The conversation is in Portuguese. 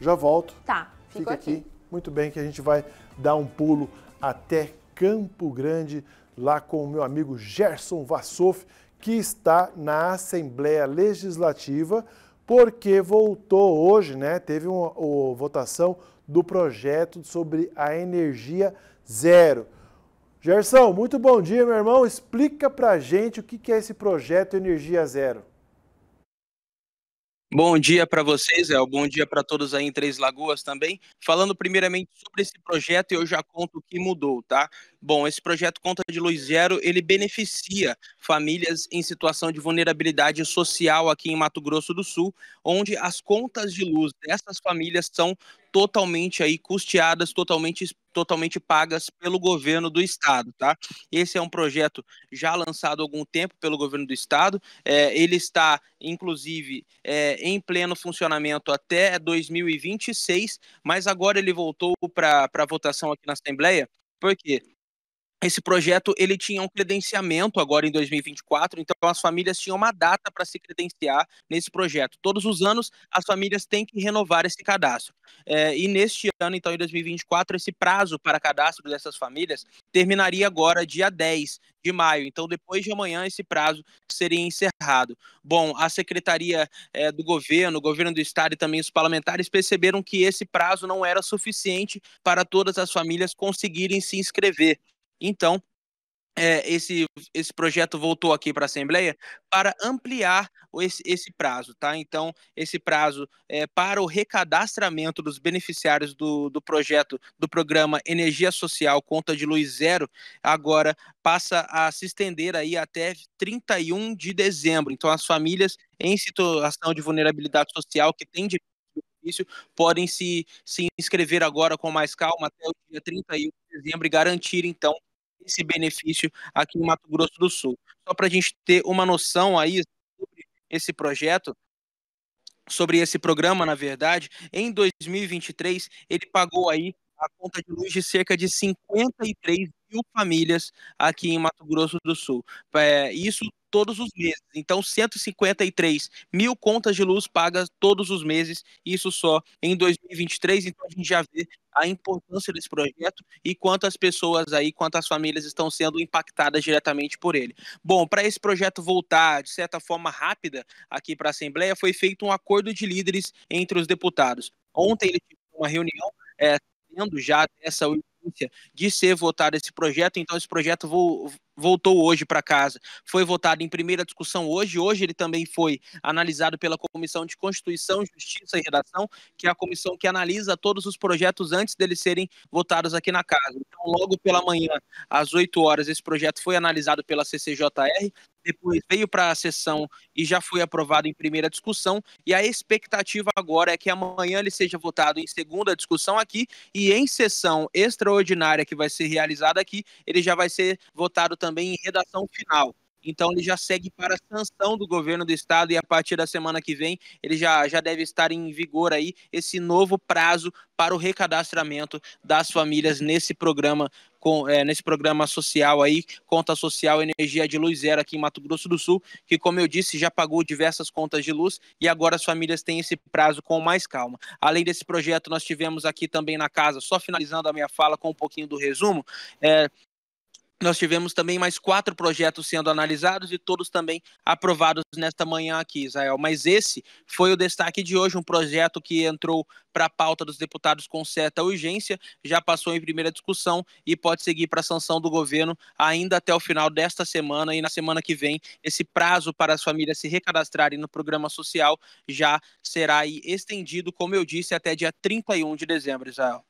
Já volto. Tá, fica aqui. aqui. Muito bem, que a gente vai dar um pulo até Campo Grande, lá com o meu amigo Gerson Vassoff, que está na Assembleia Legislativa, porque voltou hoje, né? Teve uma, uma votação do projeto sobre a energia zero. Gerson, muito bom dia, meu irmão. Explica pra gente o que é esse projeto Energia Zero. Bom dia para vocês, o Bom dia para todos aí em Três Lagoas também. Falando primeiramente sobre esse projeto, eu já conto o que mudou, tá? Bom, esse projeto Conta de Luz Zero, ele beneficia famílias em situação de vulnerabilidade social aqui em Mato Grosso do Sul, onde as contas de luz dessas famílias são totalmente aí custeadas, totalmente, totalmente pagas pelo governo do estado, tá? Esse é um projeto já lançado há algum tempo pelo governo do estado, é, ele está, inclusive, é, em pleno funcionamento até 2026, mas agora ele voltou para votação aqui na Assembleia, por quê? esse projeto ele tinha um credenciamento agora em 2024, então as famílias tinham uma data para se credenciar nesse projeto. Todos os anos as famílias têm que renovar esse cadastro. É, e neste ano, então em 2024, esse prazo para cadastro dessas famílias terminaria agora dia 10 de maio. Então depois de amanhã esse prazo seria encerrado. Bom, a secretaria é, do governo, o governo do estado e também os parlamentares perceberam que esse prazo não era suficiente para todas as famílias conseguirem se inscrever. Então, é, esse, esse projeto voltou aqui para a Assembleia para ampliar esse, esse prazo, tá? Então, esse prazo é, para o recadastramento dos beneficiários do, do projeto do programa Energia Social Conta de Luz Zero agora passa a se estender aí até 31 de dezembro. Então, as famílias em situação de vulnerabilidade social que têm direito podem se, se inscrever agora com mais calma até o dia 31 de dezembro e garantir, então, esse benefício aqui em Mato Grosso do Sul. Só para a gente ter uma noção aí sobre esse projeto, sobre esse programa, na verdade, em 2023 ele pagou aí a conta de luz de cerca de 53 mil famílias aqui em Mato Grosso do Sul. É, isso todos os meses. Então, 153 mil contas de luz pagas todos os meses, isso só em 2023. Então, a gente já vê a importância desse projeto e quantas pessoas aí, quantas famílias estão sendo impactadas diretamente por ele. Bom, para esse projeto voltar de certa forma rápida aqui para a Assembleia, foi feito um acordo de líderes entre os deputados. Ontem ele teve uma reunião, é, tendo já essa urgência de ser votado esse projeto, então esse projeto voltou hoje para casa. Foi votado em primeira discussão hoje, hoje ele também foi analisado pela Comissão de Constituição, Justiça e Redação, que é a comissão que analisa todos os projetos antes deles serem votados aqui na casa. Então, logo pela manhã, às 8 horas, esse projeto foi analisado pela CCJR, depois veio para a sessão e já foi aprovado em primeira discussão. E a expectativa agora é que amanhã ele seja votado em segunda discussão aqui e em sessão extraordinária que vai ser realizada aqui, ele já vai ser votado também em redação final. Então ele já segue para sanção do governo do estado e a partir da semana que vem ele já, já deve estar em vigor aí esse novo prazo para o recadastramento das famílias nesse programa com, é, nesse programa social aí, conta social energia de luz zero aqui em Mato Grosso do Sul, que como eu disse já pagou diversas contas de luz e agora as famílias têm esse prazo com mais calma. Além desse projeto, nós tivemos aqui também na casa, só finalizando a minha fala com um pouquinho do resumo, é, nós tivemos também mais quatro projetos sendo analisados e todos também aprovados nesta manhã aqui, Israel. Mas esse foi o destaque de hoje, um projeto que entrou para a pauta dos deputados com certa urgência, já passou em primeira discussão e pode seguir para a sanção do governo ainda até o final desta semana e na semana que vem esse prazo para as famílias se recadastrarem no programa social já será estendido, como eu disse, até dia 31 de dezembro, Israel.